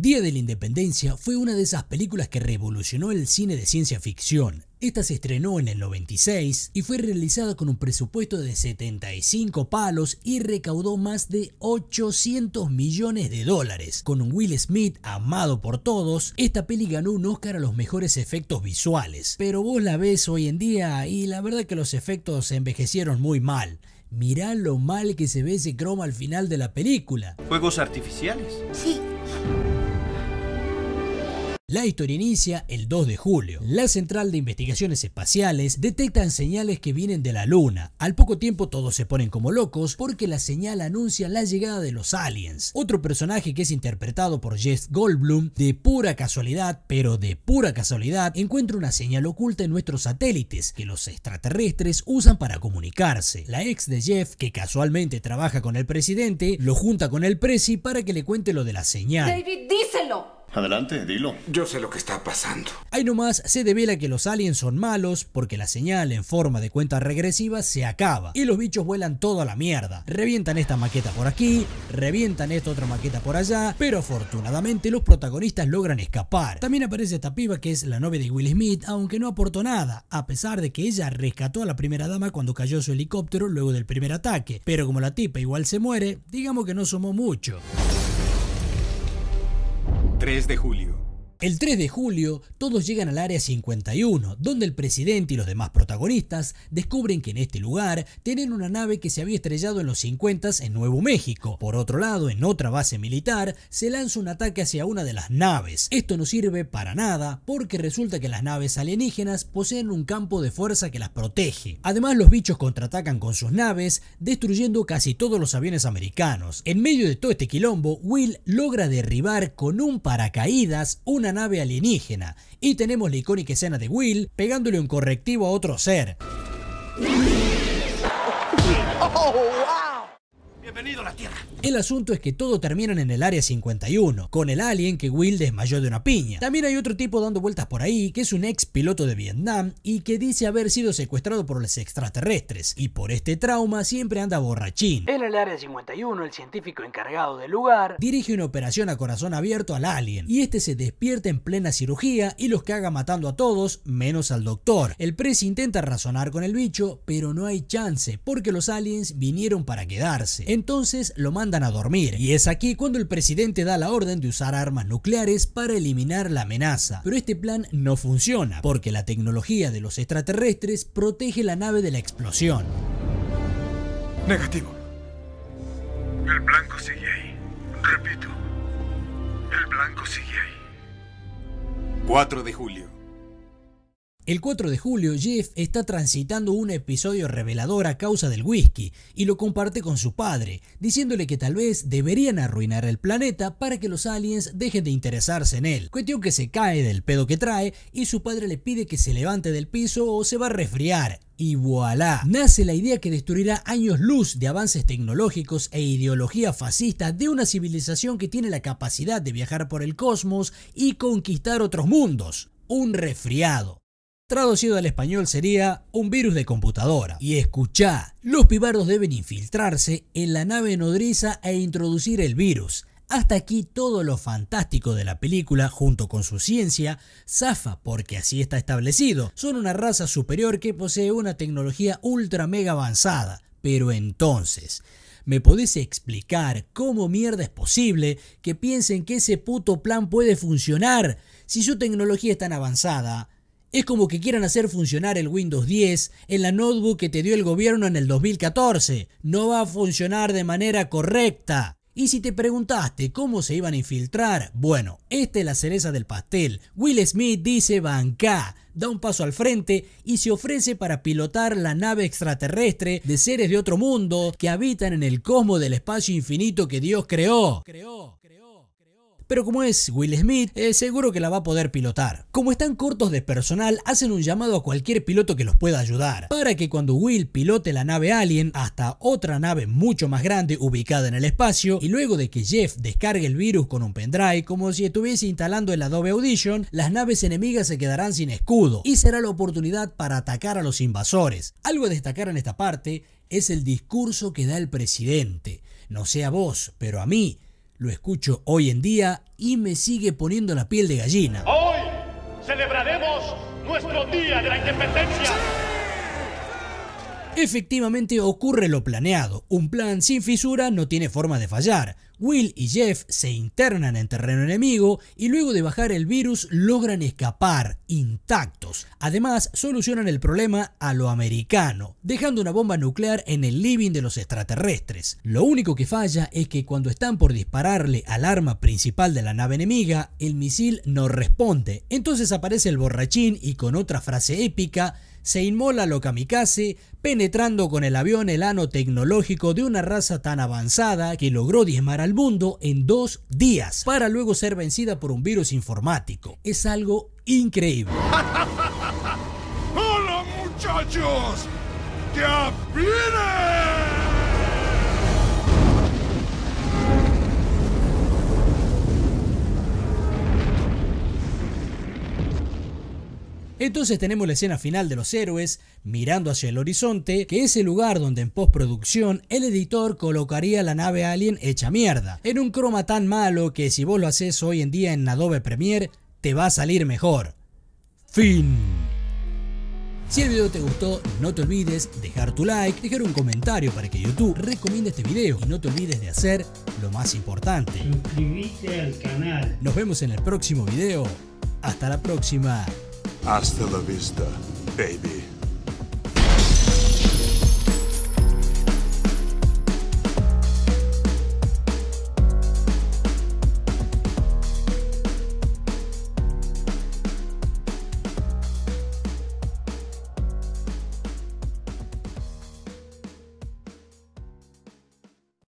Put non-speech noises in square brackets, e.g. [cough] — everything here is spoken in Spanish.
Día de la Independencia fue una de esas películas que revolucionó el cine de ciencia ficción. Esta se estrenó en el 96 y fue realizada con un presupuesto de 75 palos y recaudó más de 800 millones de dólares. Con un Will Smith amado por todos, esta peli ganó un Oscar a los mejores efectos visuales. Pero vos la ves hoy en día y la verdad que los efectos se envejecieron muy mal. Mirá lo mal que se ve ese croma al final de la película. ¿Juegos artificiales? Sí. La historia inicia el 2 de julio. La Central de Investigaciones Espaciales detecta señales que vienen de la Luna. Al poco tiempo todos se ponen como locos porque la señal anuncia la llegada de los aliens. Otro personaje que es interpretado por Jeff Goldblum, de pura casualidad, pero de pura casualidad, encuentra una señal oculta en nuestros satélites que los extraterrestres usan para comunicarse. La ex de Jeff, que casualmente trabaja con el presidente, lo junta con el presi para que le cuente lo de la señal. David, díselo. Adelante, dilo. Yo sé lo que está pasando. Ahí nomás se devela que los aliens son malos porque la señal en forma de cuenta regresiva se acaba y los bichos vuelan toda la mierda. Revientan esta maqueta por aquí, revientan esta otra maqueta por allá, pero afortunadamente los protagonistas logran escapar. También aparece esta piba que es la novia de Will Smith, aunque no aportó nada, a pesar de que ella rescató a la primera dama cuando cayó su helicóptero luego del primer ataque. Pero como la tipa igual se muere, digamos que no sumó mucho. 3 de julio. El 3 de julio, todos llegan al Área 51, donde el presidente y los demás protagonistas descubren que en este lugar tienen una nave que se había estrellado en los 50 s en Nuevo México. Por otro lado, en otra base militar, se lanza un ataque hacia una de las naves. Esto no sirve para nada, porque resulta que las naves alienígenas poseen un campo de fuerza que las protege. Además, los bichos contraatacan con sus naves, destruyendo casi todos los aviones americanos. En medio de todo este quilombo, Will logra derribar con un paracaídas una nave alienígena, y tenemos la icónica escena de Will pegándole un correctivo a otro ser. Oh, la Tierra. El asunto es que todo termina en el área 51, con el alien que Will desmayó de una piña. También hay otro tipo dando vueltas por ahí, que es un ex piloto de Vietnam y que dice haber sido secuestrado por los extraterrestres, y por este trauma siempre anda borrachín. En el área 51, el científico encargado del lugar dirige una operación a corazón abierto al alien, y este se despierta en plena cirugía y los caga matando a todos, menos al doctor. El presi intenta razonar con el bicho, pero no hay chance, porque los aliens vinieron para quedarse. Entonces lo mandan a dormir y es aquí cuando el presidente da la orden de usar armas nucleares para eliminar la amenaza. Pero este plan no funciona porque la tecnología de los extraterrestres protege la nave de la explosión. Negativo. El blanco sigue ahí. Repito, el blanco sigue ahí. 4 de julio. El 4 de julio, Jeff está transitando un episodio revelador a causa del whisky y lo comparte con su padre, diciéndole que tal vez deberían arruinar el planeta para que los aliens dejen de interesarse en él. Cuestión que se cae del pedo que trae y su padre le pide que se levante del piso o se va a resfriar, y voilà. Nace la idea que destruirá años luz de avances tecnológicos e ideología fascista de una civilización que tiene la capacidad de viajar por el cosmos y conquistar otros mundos. Un resfriado. Traducido al español sería un virus de computadora. Y escucha, los pibardos deben infiltrarse en la nave nodriza e introducir el virus. Hasta aquí todo lo fantástico de la película junto con su ciencia, zafa porque así está establecido. Son una raza superior que posee una tecnología ultra mega avanzada. Pero entonces, ¿me podés explicar cómo mierda es posible que piensen que ese puto plan puede funcionar si su tecnología es tan avanzada? Es como que quieran hacer funcionar el Windows 10 en la notebook que te dio el gobierno en el 2014. No va a funcionar de manera correcta. Y si te preguntaste cómo se iban a infiltrar, bueno, esta es la cereza del pastel. Will Smith dice banca, da un paso al frente y se ofrece para pilotar la nave extraterrestre de seres de otro mundo que habitan en el cosmos del espacio infinito que Dios creó. creó, creó pero como es Will Smith, es eh, seguro que la va a poder pilotar. Como están cortos de personal, hacen un llamado a cualquier piloto que los pueda ayudar, para que cuando Will pilote la nave Alien hasta otra nave mucho más grande ubicada en el espacio, y luego de que Jeff descargue el virus con un pendrive, como si estuviese instalando el Adobe Audition, las naves enemigas se quedarán sin escudo, y será la oportunidad para atacar a los invasores. Algo a destacar en esta parte es el discurso que da el presidente. No sé vos, pero a mí lo escucho hoy en día y me sigue poniendo la piel de gallina. Hoy celebraremos nuestro Día de la Independencia. Efectivamente ocurre lo planeado, un plan sin fisura no tiene forma de fallar. Will y Jeff se internan en terreno enemigo y luego de bajar el virus logran escapar intactos. Además, solucionan el problema a lo americano, dejando una bomba nuclear en el living de los extraterrestres. Lo único que falla es que cuando están por dispararle al arma principal de la nave enemiga, el misil no responde. Entonces aparece el borrachín y con otra frase épica, se inmola lo kamikaze, penetrando con el avión el ano tecnológico de una raza tan avanzada que logró diezmar al mundo en dos días, para luego ser vencida por un virus informático. Es algo increíble. [laughs] ¡Hola muchachos! ¡Ya Entonces tenemos la escena final de los héroes mirando hacia el horizonte, que es el lugar donde en postproducción el editor colocaría la nave alien hecha mierda, en un croma tan malo que si vos lo haces hoy en día en Adobe Premiere, te va a salir mejor. Fin. Si el video te gustó, no te olvides dejar tu like, dejar un comentario para que YouTube recomiende este video y no te olvides de hacer lo más importante. ¡Suscríbete al canal. Nos vemos en el próximo video. Hasta la próxima. Hasta la vista, baby.